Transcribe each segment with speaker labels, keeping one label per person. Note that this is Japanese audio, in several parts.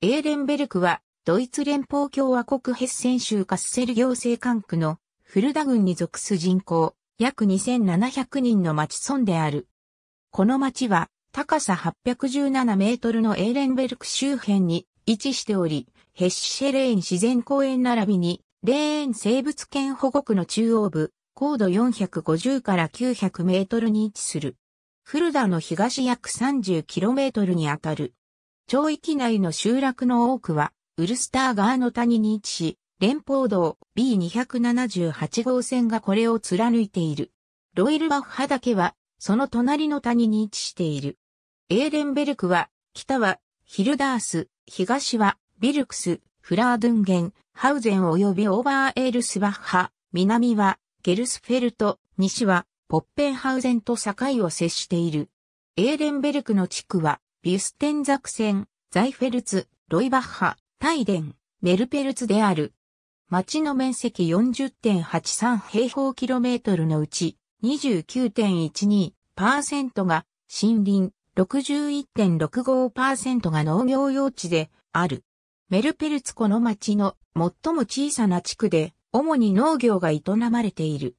Speaker 1: エーレンベルクは、ドイツ連邦共和国ヘッセン州カッセル行政管区のフルダ郡に属す人口、約2700人の町村である。この町は、高さ817メートルのエーレンベルク周辺に位置しており、ヘッシェレーン自然公園並びに、レーン生物圏保護区の中央部、高度450から900メートルに位置する。フルダの東約3 0トルにあたる。町域内の集落の多くは、ウルスター川の谷に位置し、連邦道 B278 号線がこれを貫いている。ロイルバッハけは、その隣の谷に位置している。エーデンベルクは、北は、ヒルダース、東は、ビルクス、フラードゥンゲン、ハウゼン及びオーバーエールスバッハ、南は、ゲルスフェルト、西は、ポッペンハウゼンと境を接している。エーデンベルクの地区は、ユステンザクセン、ザイフェルツ、ロイバッハ、タイデン、メルペルツである。町の面積40.83平方キロメートルのうち29.12%が森林、61.65%が農業用地である。メルペルツこの町の最も小さな地区で主に農業が営まれている。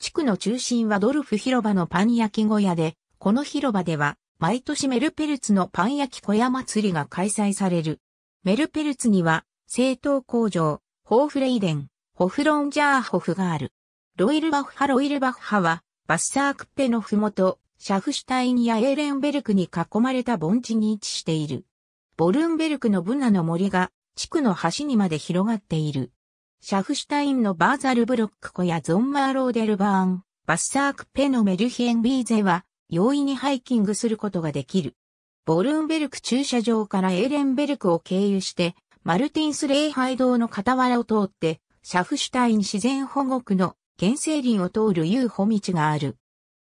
Speaker 1: 地区の中心はドルフ広場のパン焼き小屋で、この広場では毎年メルペルツのパン焼き小屋祭りが開催される。メルペルツには、製糖工場、ホーフレイデン、ホフロンジャーホフがある。ロイルバッハロイルバッハは、バッサークペのふもと、シャフシュタインやエーレンベルクに囲まれた盆地に位置している。ボルンベルクのブナの森が、地区の端にまで広がっている。シャフシュタインのバーザルブロック湖やゾンマーローデルバーン、バッサークペのメルヒエンビーゼは、容易にハイキングすることができる。ボルンベルク駐車場からエーレンベルクを経由して、マルティンス礼拝堂の傍らを通って、シャフシュタイン自然保護区の原生林を通る遊歩道がある。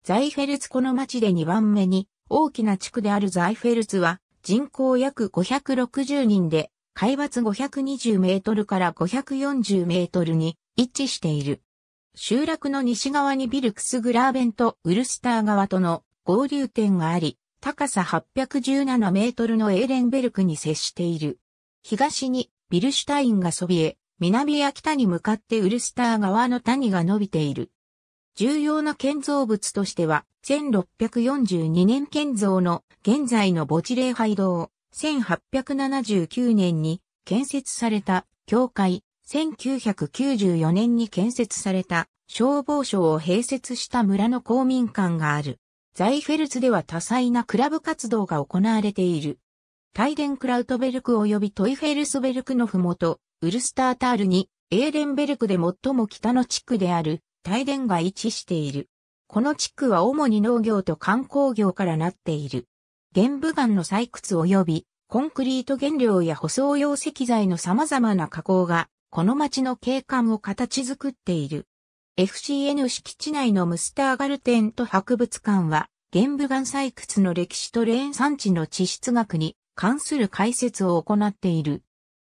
Speaker 1: ザイフェルツこの町で2番目に大きな地区であるザイフェルツは人口約560人で海抜520メートルから540メートルに位置している。集落の西側にビルクスグラーベンとウルスター川との合流点があり、高さ817メートルのエーレンベルクに接している。東にビルシュタインがそびえ、南や北に向かってウルスター側の谷が伸びている。重要な建造物としては、1642年建造の現在の墓地礼拝堂、1879年に建設された教会、1994年に建設された消防署を併設した村の公民館がある。ザイフェルツでは多彩なクラブ活動が行われている。タイデンクラウトベルク及びトイフェルスベルクのふもと、ウルスタータールに、エーレンベルクで最も北の地区である、タイデンが位置している。この地区は主に農業と観光業からなっている。玄武岩の採掘及び、コンクリート原料や舗装用石材の様々な加工が、この町の景観を形作っている。FCN 敷地内のムスターガルテンと博物館は、玄武岩採掘の歴史とレーン産地の地質学に関する解説を行っている。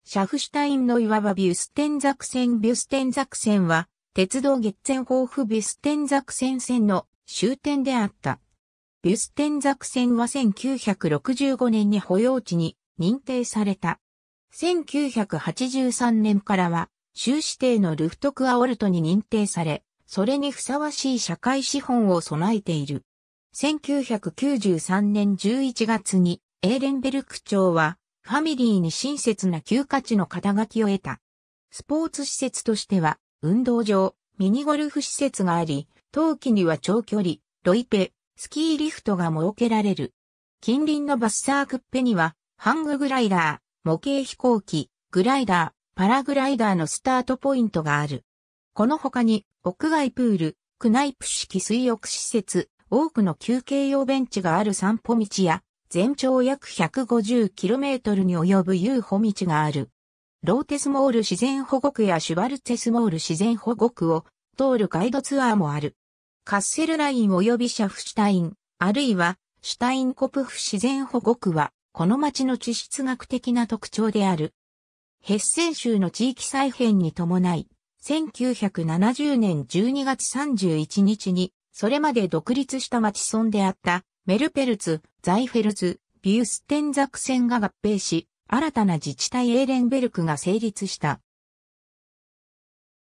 Speaker 1: シャフシュタインのいわばビュステンザクセンビュステンザクセンは、鉄道月前豊富ビュステンザクセン線の終点であった。ビュステンザクセンは1965年に保養地に認定された。1983年からは州指定のルフトクアオルトに認定され、それにふさわしい社会資本を備えている。1993年11月にエーレンベルク町はファミリーに親切な休暇地の肩書きを得た。スポーツ施設としては運動場、ミニゴルフ施設があり、冬季には長距離、ロイペ、スキーリフトが設けられる。近隣のバスサークッペにはハンググライダー、模型飛行機、グライダー、パラグライダーのスタートポイントがある。この他に、屋外プール、クナイプ式水浴施設、多くの休憩用ベンチがある散歩道や、全長約 150km に及ぶ遊歩道がある。ローテスモール自然保護区やシュバルツェスモール自然保護区を通るガイドツアーもある。カッセルライン及びシャフシュタイン、あるいはシュタインコプフ自然保護区は、この町の地質学的な特徴であるヘッセン州の地域再編に伴い、1970年12月31日に、それまで独立した町村であったメルペルツ、ザイフェルツ、ビューステンザクセンが合併し、新たな自治体エーレンベルクが成立した。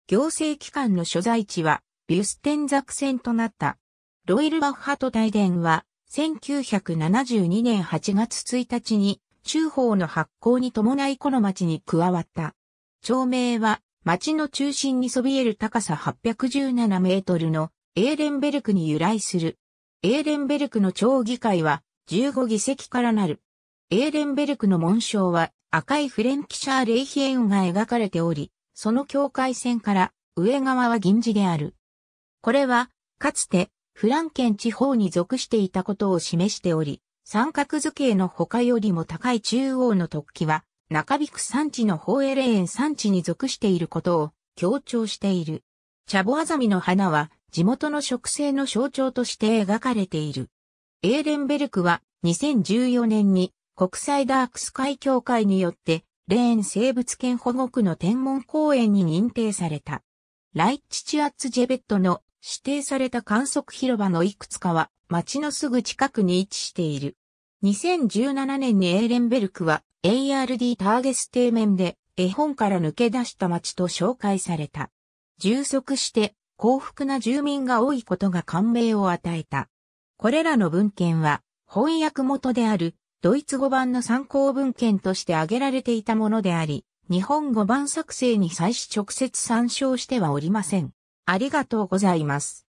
Speaker 1: 行政機関の所在地はビューステンザクセンとなった。ロイルバッハと大伝は1972年8月1日に州法の発行に伴いこの町に加わった。町名は、町の中心にそびえる高さ817メートルのエーレンベルクに由来する。エーレンベルクの町議会は15議席からなる。エーレンベルクの紋章は赤いフレンキシャーレイヒエンが描かれており、その境界線から上側は銀地である。これは、かつてフランケン地方に属していたことを示しており、三角図形の他よりも高い中央の突起は、中引く産地の宝レ霊園産地に属していることを強調している。チャボアザミの花は地元の植生の象徴として描かれている。エーレンベルクは2014年に国際ダークスカイ協会によってレーン生物圏保護区の天文公園に認定された。ライチチアッツジェベットの指定された観測広場のいくつかは街のすぐ近くに位置している。2017年にエーレンベルクは ARD ターゲステーメンで絵本から抜け出した街と紹介された。充足して幸福な住民が多いことが感銘を与えた。これらの文献は翻訳元であるドイツ語版の参考文献として挙げられていたものであり、日本語版作成に際し直接参照してはおりません。ありがとうございます。